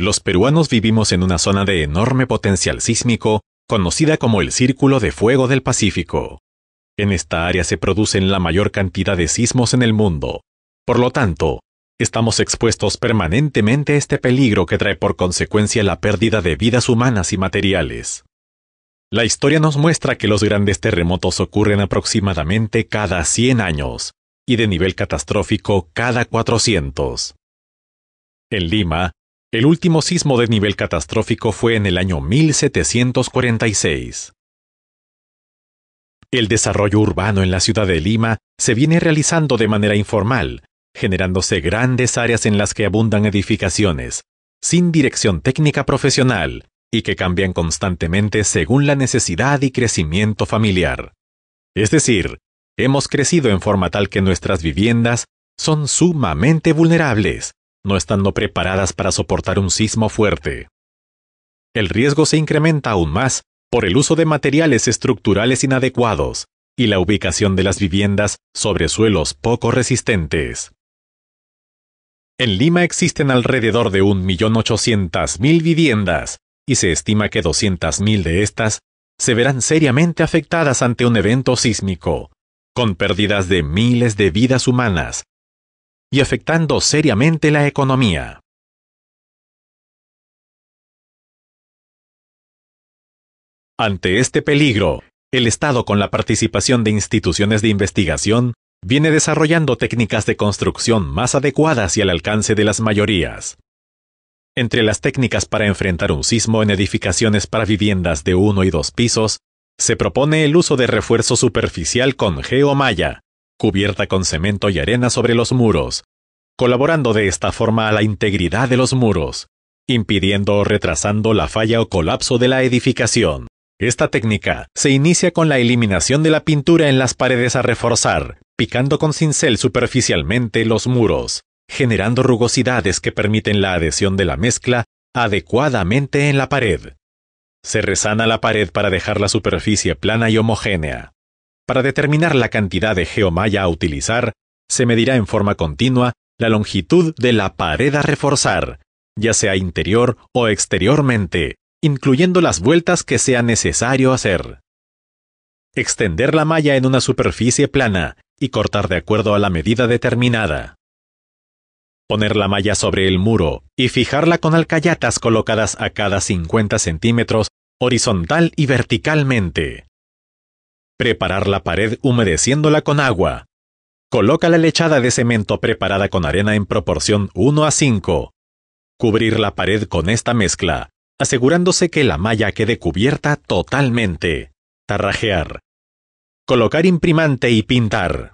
Los peruanos vivimos en una zona de enorme potencial sísmico, conocida como el Círculo de Fuego del Pacífico. En esta área se producen la mayor cantidad de sismos en el mundo. Por lo tanto, estamos expuestos permanentemente a este peligro que trae por consecuencia la pérdida de vidas humanas y materiales. La historia nos muestra que los grandes terremotos ocurren aproximadamente cada 100 años y de nivel catastrófico cada 400. En Lima, el último sismo de nivel catastrófico fue en el año 1746. El desarrollo urbano en la ciudad de Lima se viene realizando de manera informal, generándose grandes áreas en las que abundan edificaciones, sin dirección técnica profesional, y que cambian constantemente según la necesidad y crecimiento familiar. Es decir, hemos crecido en forma tal que nuestras viviendas son sumamente vulnerables, no estando preparadas para soportar un sismo fuerte. El riesgo se incrementa aún más por el uso de materiales estructurales inadecuados y la ubicación de las viviendas sobre suelos poco resistentes. En Lima existen alrededor de 1.800.000 viviendas y se estima que 200.000 de estas se verán seriamente afectadas ante un evento sísmico, con pérdidas de miles de vidas humanas y afectando seriamente la economía. Ante este peligro, el Estado con la participación de instituciones de investigación viene desarrollando técnicas de construcción más adecuadas y al alcance de las mayorías. Entre las técnicas para enfrentar un sismo en edificaciones para viviendas de uno y dos pisos, se propone el uso de refuerzo superficial con geomalla, cubierta con cemento y arena sobre los muros, colaborando de esta forma a la integridad de los muros, impidiendo o retrasando la falla o colapso de la edificación. Esta técnica se inicia con la eliminación de la pintura en las paredes a reforzar, picando con cincel superficialmente los muros, generando rugosidades que permiten la adhesión de la mezcla adecuadamente en la pared. Se resana la pared para dejar la superficie plana y homogénea. Para determinar la cantidad de geomalla a utilizar, se medirá en forma continua la longitud de la pared a reforzar, ya sea interior o exteriormente, incluyendo las vueltas que sea necesario hacer. Extender la malla en una superficie plana y cortar de acuerdo a la medida determinada. Poner la malla sobre el muro y fijarla con alcayatas colocadas a cada 50 centímetros horizontal y verticalmente. Preparar la pared humedeciéndola con agua, Coloca la lechada de cemento preparada con arena en proporción 1 a 5. Cubrir la pared con esta mezcla, asegurándose que la malla quede cubierta totalmente. Tarrajear. Colocar imprimante y pintar.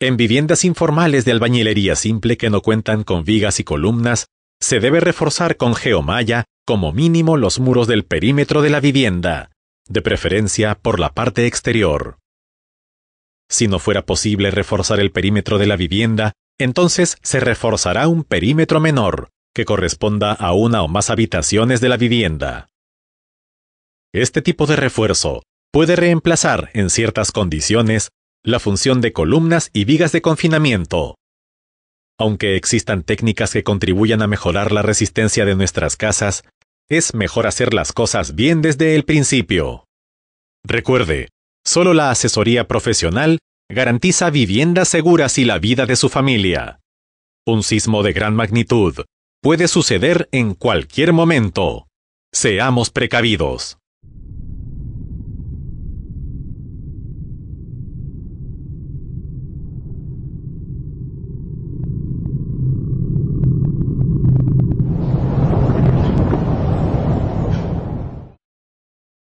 En viviendas informales de albañilería simple que no cuentan con vigas y columnas, se debe reforzar con geomalla como mínimo los muros del perímetro de la vivienda, de preferencia por la parte exterior. Si no fuera posible reforzar el perímetro de la vivienda, entonces se reforzará un perímetro menor, que corresponda a una o más habitaciones de la vivienda. Este tipo de refuerzo puede reemplazar, en ciertas condiciones, la función de columnas y vigas de confinamiento. Aunque existan técnicas que contribuyan a mejorar la resistencia de nuestras casas, es mejor hacer las cosas bien desde el principio. Recuerde, Solo la asesoría profesional garantiza viviendas seguras y la vida de su familia. Un sismo de gran magnitud puede suceder en cualquier momento. Seamos precavidos.